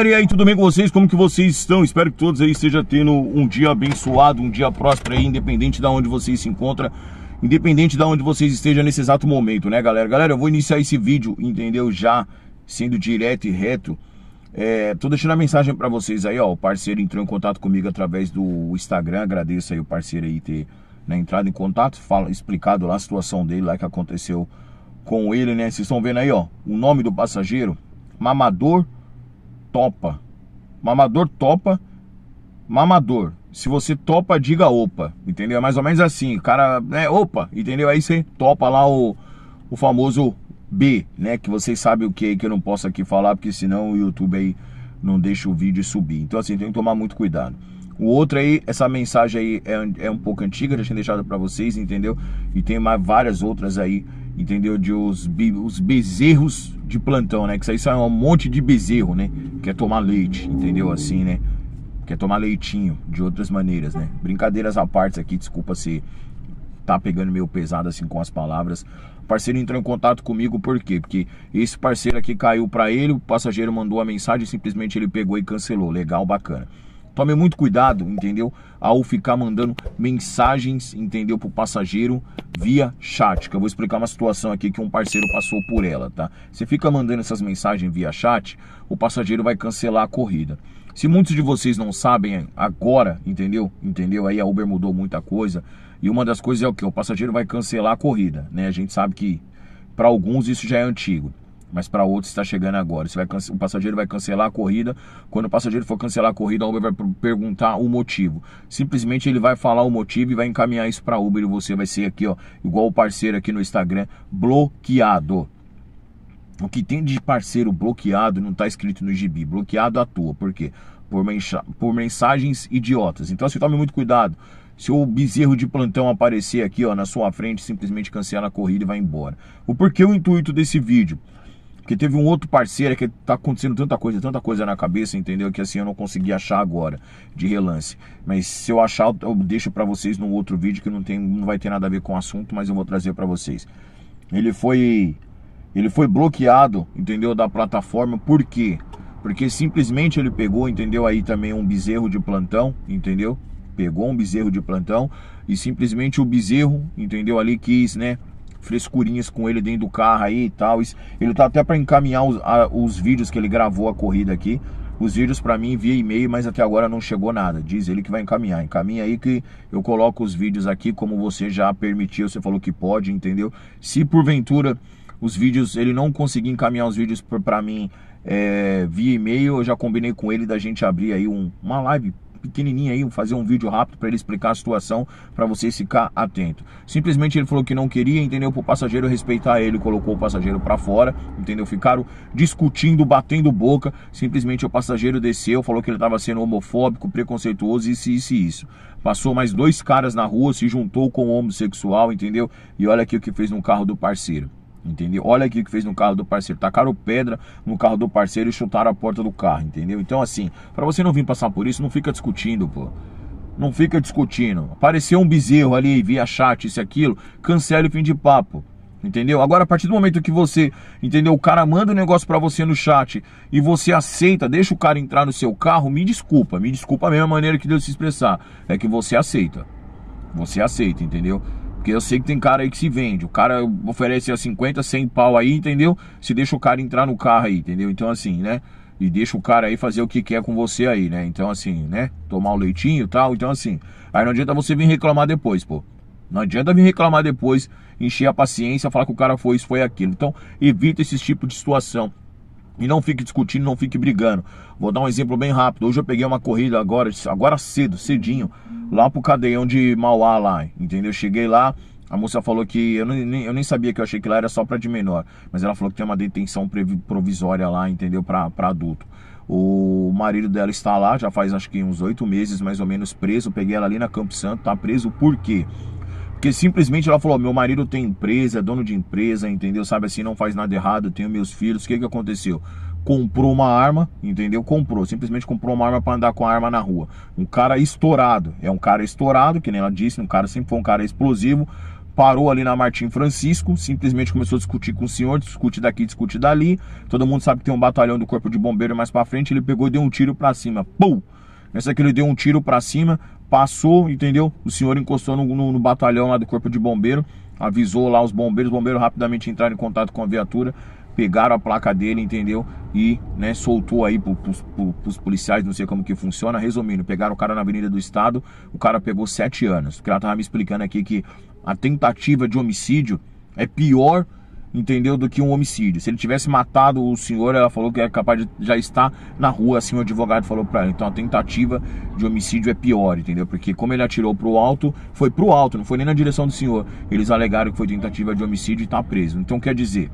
E aí, tudo bem com vocês? Como que vocês estão? Espero que todos aí estejam tendo um dia abençoado, um dia próspero aí, independente da onde vocês se encontram, independente da onde vocês estejam nesse exato momento, né, galera? Galera, eu vou iniciar esse vídeo, entendeu? Já sendo direto e reto. É, tô deixando a mensagem para vocês aí, ó. O parceiro entrou em contato comigo através do Instagram. Agradeço aí o parceiro aí ter né, entrado em contato, fala, explicado lá a situação dele, lá que aconteceu com ele, né? Vocês estão vendo aí, ó, o nome do passageiro, Mamador topa. Mamador topa, mamador. Se você topa, diga opa, entendeu? É mais ou menos assim, o cara, né, opa, entendeu? Aí você topa lá o, o famoso B, né, que vocês sabem o que que eu não posso aqui falar, porque senão o YouTube aí não deixa o vídeo subir. Então assim, tem que tomar muito cuidado. O outro aí, essa mensagem aí é, é um pouco antiga, já tinha deixado para vocês, entendeu? E tem mais várias outras aí, entendeu? De os, os bezerros de plantão, né? Que isso aí sai é um monte de bezerro, né? Quer tomar leite, entendeu? Assim, né? Quer tomar leitinho de outras maneiras, né? Brincadeiras à parte aqui, desculpa se tá pegando meio pesado assim com as palavras. O parceiro entrou em contato comigo por quê? Porque esse parceiro aqui caiu para ele, o passageiro mandou a mensagem, simplesmente ele pegou e cancelou. Legal, bacana. Tome muito cuidado, entendeu? Ao ficar mandando mensagens, entendeu? Pro passageiro via chat. Que eu vou explicar uma situação aqui que um parceiro passou por ela, tá? Você fica mandando essas mensagens via chat, o passageiro vai cancelar a corrida. Se muitos de vocês não sabem agora, entendeu? Entendeu? Aí a Uber mudou muita coisa. E uma das coisas é o que? O passageiro vai cancelar a corrida, né? A gente sabe que para alguns isso já é antigo mas para outros está chegando agora. Vai, o passageiro vai cancelar a corrida. Quando o passageiro for cancelar a corrida, a Uber vai perguntar o motivo. Simplesmente ele vai falar o motivo e vai encaminhar isso para Uber e você vai ser aqui, ó, igual o parceiro aqui no Instagram, bloqueado. O que tem de parceiro bloqueado não está escrito no gibi, bloqueado à toa, por quê? Por, mensa por mensagens idiotas. Então, assim, tome muito cuidado. Se o bezerro de plantão aparecer aqui ó, na sua frente, simplesmente cancela a corrida e vai embora. O porquê o intuito desse vídeo? Porque teve um outro parceiro que tá acontecendo tanta coisa, tanta coisa na cabeça, entendeu? Que assim eu não consegui achar agora de relance. Mas se eu achar, eu deixo para vocês num outro vídeo que não tem, não vai ter nada a ver com o assunto, mas eu vou trazer para vocês. Ele foi ele foi bloqueado, entendeu, da plataforma. Por quê? Porque simplesmente ele pegou, entendeu, aí também um bezerro de plantão, entendeu? Pegou um bezerro de plantão e simplesmente o bezerro, entendeu, ali quis, né, frescurinhas com ele dentro do carro aí e tal. Ele tá até para encaminhar os, a, os vídeos que ele gravou a corrida aqui. Os vídeos para mim via e-mail, mas até agora não chegou nada. Diz ele que vai encaminhar. Encaminha aí que eu coloco os vídeos aqui como você já permitiu, você falou que pode, entendeu? Se porventura os vídeos, ele não conseguir encaminhar os vídeos para mim é, via e-mail, eu já combinei com ele da gente abrir aí um, uma live pequenininha aí, fazer um vídeo rápido para ele explicar a situação, para vocês ficar atento. Simplesmente ele falou que não queria, entendeu? Para o passageiro respeitar ele, colocou o passageiro para fora, entendeu? Ficaram discutindo, batendo boca. Simplesmente o passageiro desceu, falou que ele estava sendo homofóbico, preconceituoso, isso, isso e isso. Passou mais dois caras na rua, se juntou com o homossexual, entendeu? E olha aqui o que fez no carro do parceiro. Entendeu? Olha aqui o que fez no carro do parceiro. Tacaram pedra no carro do parceiro e chutaram a porta do carro, entendeu? Então, assim, para você não vir passar por isso, não fica discutindo, pô. Não fica discutindo. Apareceu um bezerro ali via chat, isso e aquilo, Cancela o fim de papo. Entendeu? Agora, a partir do momento que você, entendeu? O cara manda um negócio para você no chat e você aceita, deixa o cara entrar no seu carro, me desculpa, me desculpa a mesma maneira que Deus se expressar. É que você aceita. Você aceita, entendeu? Porque eu sei que tem cara aí que se vende. O cara oferece a 50, 100 pau aí, entendeu? Se deixa o cara entrar no carro aí, entendeu? Então, assim, né? E deixa o cara aí fazer o que quer com você aí, né? Então, assim, né? Tomar um leitinho e tal. Então, assim. Aí não adianta você vir reclamar depois, pô. Não adianta vir reclamar depois, encher a paciência, falar que o cara foi isso, foi aquilo. Então, evita esse tipo de situação. E não fique discutindo, não fique brigando. Vou dar um exemplo bem rápido. Hoje eu peguei uma corrida agora, agora cedo, cedinho, lá pro cadeião de Mauá lá, entendeu? Cheguei lá, a moça falou que. Eu nem, eu nem sabia que eu achei que lá era só pra de menor. Mas ela falou que tem uma detenção provisória lá, entendeu? Pra, pra adulto. O marido dela está lá, já faz acho que uns oito meses mais ou menos preso. Peguei ela ali na Campo Santo, tá preso por quê? Porque simplesmente ela falou: meu marido tem empresa, é dono de empresa, entendeu? Sabe assim, não faz nada errado, tenho meus filhos. O que, que aconteceu? Comprou uma arma, entendeu? Comprou, simplesmente comprou uma arma para andar com a arma na rua. Um cara estourado, é um cara estourado, que nem ela disse, um cara sempre foi um cara explosivo. Parou ali na Martim Francisco, simplesmente começou a discutir com o senhor, discute daqui, discute dali. Todo mundo sabe que tem um batalhão do corpo de bombeiro mais para frente. Ele pegou e deu um tiro para cima, pum! Nessa que ele deu um tiro para cima, passou, entendeu? O senhor encostou no, no, no batalhão lá do corpo de bombeiro, avisou lá os bombeiros, os bombeiros rapidamente entraram em contato com a viatura, pegaram a placa dele, entendeu? E né, soltou aí pro, pros, pros, policiais, não sei como que funciona. Resumindo, pegaram o cara na Avenida do Estado, o cara pegou sete anos. Porque ela tava me explicando aqui é que a tentativa de homicídio é pior entendeu? Do que um homicídio. Se ele tivesse matado o senhor, ela falou que é capaz de já estar na rua, assim o advogado falou para ela. Então a tentativa de homicídio é pior, entendeu? Porque como ele atirou pro alto, foi pro alto, não foi nem na direção do senhor. Eles alegaram que foi tentativa de homicídio e tá preso. Então quer dizer,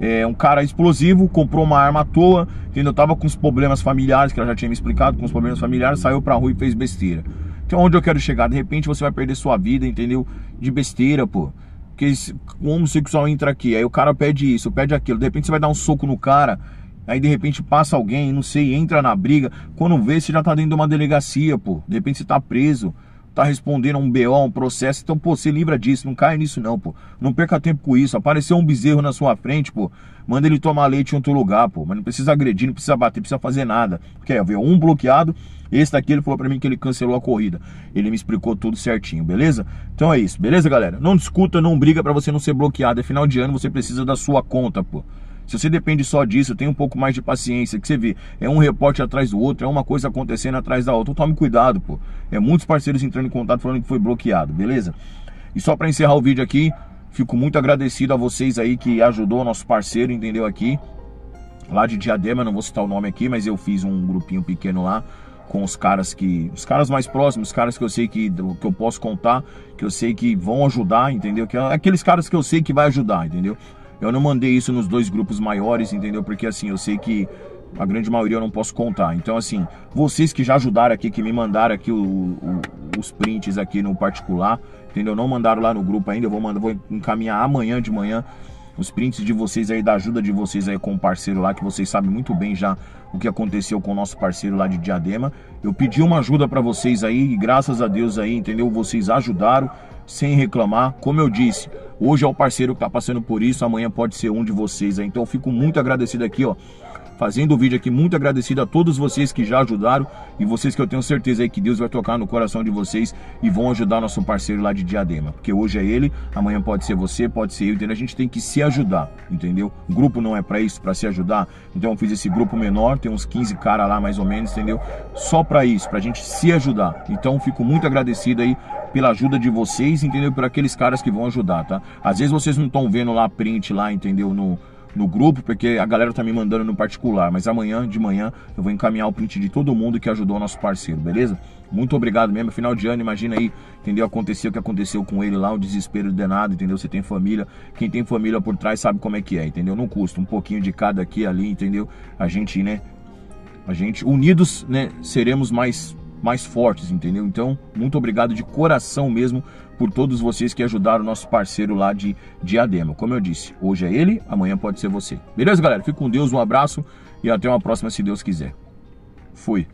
é, um cara explosivo, comprou uma arma à toa, entendeu? Tava com os problemas familiares, que ela já tinha me explicado, com os problemas familiares, saiu pra rua e fez besteira. Então onde eu quero chegar? De repente você vai perder sua vida, entendeu? De besteira, pô que o homossexual entra aqui, aí o cara pede isso, pede aquilo, de repente você vai dar um soco no cara, aí de repente passa alguém, não sei, entra na briga, quando vê você já tá dentro de uma delegacia, pô, de repente você tá preso tá respondendo a um BO, a um processo. Então, pô, se livra disso, não cai nisso não, pô. Não perca tempo com isso. Apareceu um bezerro na sua frente, pô, manda ele tomar leite em outro lugar, pô. Mas não precisa agredir, não precisa bater, não precisa fazer nada. Quer ver? Um bloqueado, esse daqui ele falou para mim que ele cancelou a corrida. Ele me explicou tudo certinho, beleza? Então é isso, beleza, galera? Não discuta, não briga para você não ser bloqueado. É final de ano, você precisa da sua conta, pô. Se você depende só disso, tem um pouco mais de paciência, que você vê, é um repórter atrás do outro, é uma coisa acontecendo atrás da outra. Então tome cuidado, pô. É muitos parceiros entrando em contato falando que foi bloqueado, beleza? E só para encerrar o vídeo aqui, fico muito agradecido a vocês aí que ajudou o nosso parceiro, entendeu aqui? Lá de Diadema, não vou citar o nome aqui, mas eu fiz um grupinho pequeno lá com os caras que. Os caras mais próximos, os caras que eu sei que, que eu posso contar, que eu sei que vão ajudar, entendeu? Que, é aqueles caras que eu sei que vai ajudar, entendeu? Eu não mandei isso nos dois grupos maiores, entendeu? Porque assim, eu sei que a grande maioria eu não posso contar. Então, assim, vocês que já ajudaram aqui, que me mandaram aqui o, o, os prints aqui no particular, entendeu? Não mandaram lá no grupo ainda, eu vou, mandar, vou encaminhar amanhã de manhã os prints de vocês aí, da ajuda de vocês aí com o parceiro lá, que vocês sabem muito bem já o que aconteceu com o nosso parceiro lá de Diadema. Eu pedi uma ajuda para vocês aí e graças a Deus aí, entendeu? Vocês ajudaram sem reclamar. Como eu disse, hoje é o parceiro que tá passando por isso, amanhã pode ser um de vocês aí. Então eu fico muito agradecido aqui, ó, fazendo o vídeo aqui. Muito agradecido a todos vocês que já ajudaram e vocês que eu tenho certeza aí que Deus vai tocar no coração de vocês e vão ajudar nosso parceiro lá de Diadema. Porque hoje é ele, amanhã pode ser você, pode ser eu, entendeu? A gente tem que se ajudar, entendeu? O grupo não é para isso, para se ajudar. Então eu fiz esse grupo menor, tem uns 15 caras lá mais ou menos, entendeu? Só para isso, pra gente se ajudar. Então fico muito agradecido aí pela ajuda de vocês, entendeu? Por aqueles caras que vão ajudar, tá? Às vezes vocês não estão vendo lá print lá, entendeu? No no grupo, porque a galera tá me mandando no particular, mas amanhã de manhã eu vou encaminhar o print de todo mundo que ajudou o nosso parceiro, beleza? Muito obrigado mesmo. É final de ano, imagina aí, entendeu? Aconteceu o que aconteceu com ele lá, o desespero nada entendeu? Você tem família, quem tem família por trás sabe como é que é, entendeu? Não custa um pouquinho de cada aqui ali, entendeu? A gente, né? A gente unidos, né, seremos mais mais fortes, entendeu? Então, muito obrigado de coração mesmo por todos vocês que ajudaram o nosso parceiro lá de Diadema. Como eu disse, hoje é ele, amanhã pode ser você. Beleza, galera? Fique com Deus, um abraço e até uma próxima, se Deus quiser. Fui.